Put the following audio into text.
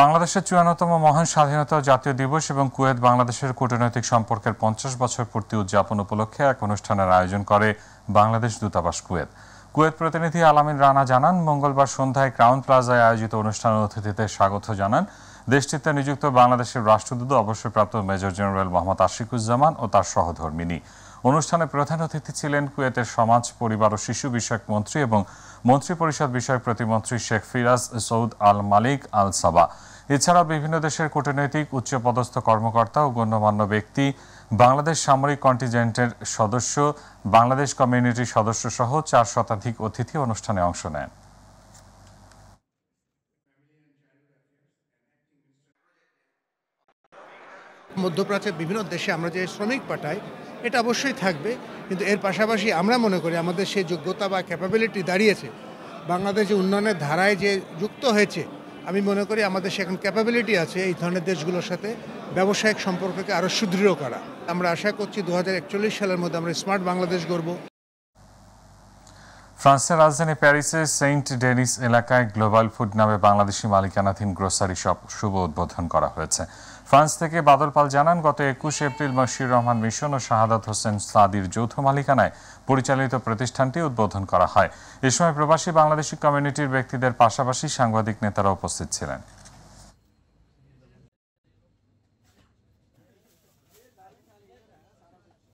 বাংলাদেশের চুয়ান্নতম মহান স্বাধীনতা জাতীয় দিবস এবং কুয়েত বাংলাদেশের কূটনৈতিক সম্পর্কের পঞ্চাশ বছর পূর্তি উদযাপন উপলক্ষে এক অনুষ্ঠানের আয়োজন করে বাংলাদেশ দূতাবাস কুয়েত কুয়েত প্রতিনিধি আলামিন রানা জানান মঙ্গলবার সন্ধ্যায় ক্রাউন প্লাজায় আয়োজিত অনুষ্ঠানের অতিথিদের স্বাগত জানান দেশটিতে নিযুক্ত বাংলাদেশের রাষ্ট্রদূত অবসরপ্রাপ্ত মেজর জেনারেল মোহাম্মদ আশিকুজ্জামান ও তার সহধর্মিনী অনুষ্ঠানে প্রধান অতিথি ছিলেন কুয়েতের সমাজ পরিবার ও শিশু বিষয়ক মন্ত্রী এবং মন্ত্রিপরিষদ বিষয়ক প্রতিমন্ত্রী শেখ ফিরাজ সৌদ আল মালিক আল সাবা এছাড়া বিভিন্ন দেশের কূটনৈতিক উচ্চপদস্থ কর্মকর্তা ও গণ্যমান্য ব্যক্তি বাংলাদেশ সামরিক কন্টিজেন্টের সদস্য বাংলাদেশ কমিউনিটির সদস্য সহ চার শতাধিক অতিথি অনুষ্ঠানে অংশ নেন মধ্যপ্রাচ্যের বিভিন্ন দেশে আমরা যে শ্রমিক পাঠাই এটা অবশ্যই থাকবে কিন্তু এর পাশাপাশি আমরা মনে করি আমাদের সেই যোগ্যতা বা ক্যাপাবিলিটি দাঁড়িয়েছে বাংলাদেশে উন্নয়নের ধারায় যে যুক্ত হয়েছে আমি মনে করি আমাদের সেখানে ক্যাপাবিলিটি আছে এই ধরনের দেশগুলোর সাথে ব্যবসায়িক সম্পর্ককে আরও সুদৃঢ় করা আমরা আশা করছি দু সালের মধ্যে আমরা স্মার্ট বাংলাদেশ গড়ব ফ্রান্সের রাজধানী প্যারিসে সেন্ট ডেনিস এলাকায় গ্লোবাল ফুড নামে বাংলাদেশি মালিকানাধীন গ্রোসারি শপ শুভ উদ্বোধন করা হয়েছে ফ্রান্স থেকে বাদল পাল জানান গত একুশ এপ্রিল মশির রহমান মিশন ও শাহাদাত হোসেন সাদির যৌথ মালিকানায় পরিচালিত প্রতিষ্ঠানটি উদ্বোধন করা হয় এ সময় প্রবাসী বাংলাদেশি কমিউনিটির ব্যক্তিদের পাশাপাশি সাংবাদিক নেতারা উপস্থিত ছিলেন